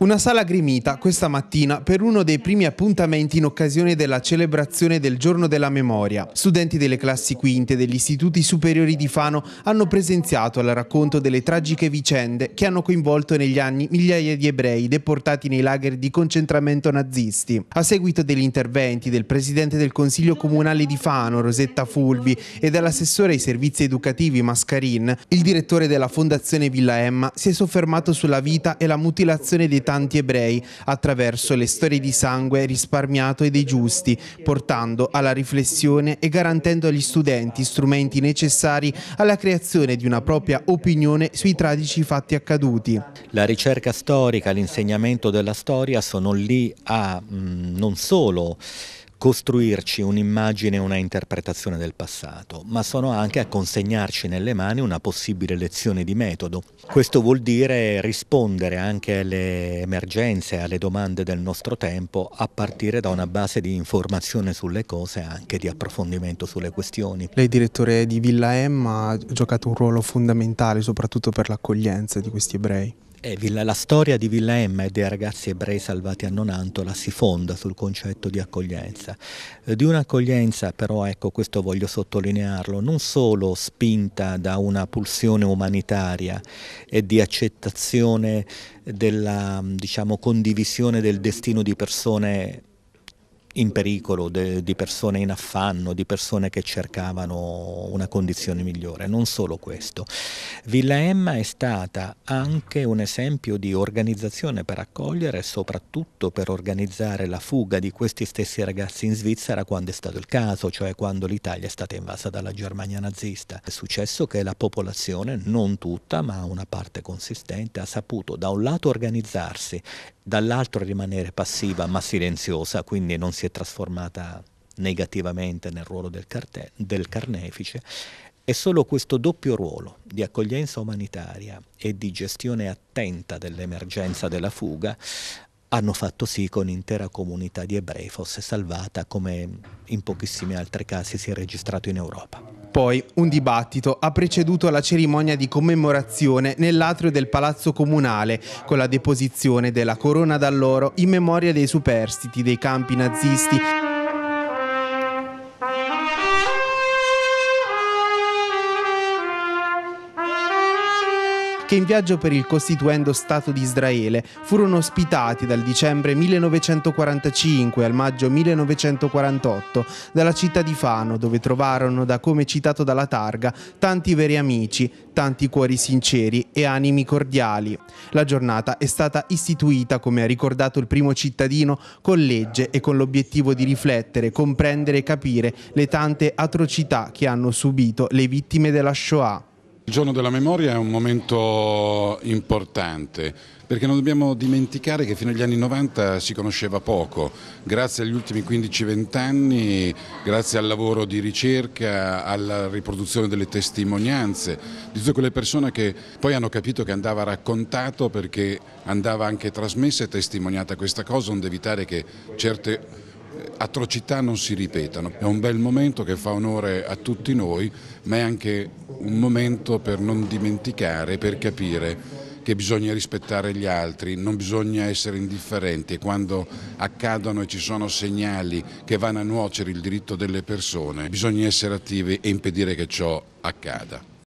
Una sala grimita questa mattina per uno dei primi appuntamenti in occasione della celebrazione del Giorno della Memoria. Studenti delle classi quinte degli istituti superiori di Fano hanno presenziato al racconto delle tragiche vicende che hanno coinvolto negli anni migliaia di ebrei deportati nei lager di concentramento nazisti. A seguito degli interventi del presidente del Consiglio Comunale di Fano, Rosetta Fulvi, e dell'assessore ai servizi educativi Mascarin, il direttore della Fondazione Villa Emma si è soffermato sulla vita e la mutilazione dei militanti ebrei attraverso le storie di sangue risparmiato e dei giusti, portando alla riflessione e garantendo agli studenti strumenti necessari alla creazione di una propria opinione sui tragici fatti accaduti. La ricerca storica, l'insegnamento della storia sono lì a mh, mm, non solo costruirci un'immagine e una interpretazione del passato, ma sono anche a consegnarci nelle mani una possibile lezione di metodo. Questo vuol dire rispondere anche alle emergenze, alle domande del nostro tempo, a partire da una base di informazione sulle cose e anche di approfondimento sulle questioni. Lei direttore di Villa Emma ha giocato un ruolo fondamentale soprattutto per l'accoglienza di questi ebrei. Eh, la storia di Villa Emma e dei ragazzi ebrei salvati a Nonantola si fonda sul concetto di accoglienza. Eh, di un'accoglienza però, ecco, questo voglio sottolinearlo, non solo spinta da una pulsione umanitaria e di accettazione della diciamo, condivisione del destino di persone in pericolo, de, di persone in affanno, di persone che cercavano una condizione migliore. Non solo questo. Villa Emma è stata anche un esempio di organizzazione per accogliere e soprattutto per organizzare la fuga di questi stessi ragazzi in Svizzera quando è stato il caso, cioè quando l'Italia è stata invasa dalla Germania nazista. È successo che la popolazione, non tutta ma una parte consistente, ha saputo da un lato organizzarsi, dall'altro rimanere passiva ma silenziosa, quindi non si si è trasformata negativamente nel ruolo del, carte- del carnefice e solo questo doppio ruolo di accoglienza umanitaria e di gestione attenta dell'emergenza della fuga hanno fatto sì che un'intera comunità di ebrei fosse salvata come in pochissimi altri casi si è registrato in Europa. Poi un dibattito ha preceduto la cerimonia di commemorazione nell'atrio del Palazzo Comunale con la deposizione della corona d'alloro in memoria dei superstiti dei campi nazisti che in viaggio per il costituendo Stato di Israele furono ospitati dal dicembre 1945 al maggio 1948 dalla città di Fano, dove trovarono, da come citato dalla targa, tanti veri amici, tanti cuori sinceri e animi cordiali. La giornata è stata istituita, come ha ricordato il primo cittadino, con legge e con l'obiettivo di riflettere, comprendere e capire le tante atrocità che hanno subito le vittime della Shoah. Il giorno della memoria è un momento importante perché non dobbiamo dimenticare che fino agli anni 90 si conosceva poco, grazie agli ultimi 15-20 anni, grazie al lavoro di ricerca, alla riproduzione delle testimonianze, di tutte quelle persone che poi hanno capito che andava raccontato perché andava anche trasmessa e testimoniata questa cosa, onde evitare che certe atrocità non si ripetano. È un bel momento che fa onore a tutti noi, ma è anche un momento per non dimenticare, per capire che bisogna rispettare gli altri, non bisogna essere indifferenti e quando accadono e ci sono segnali che vanno a nuocere il diritto delle persone, bisogna essere attivi e impedire che ciò accada.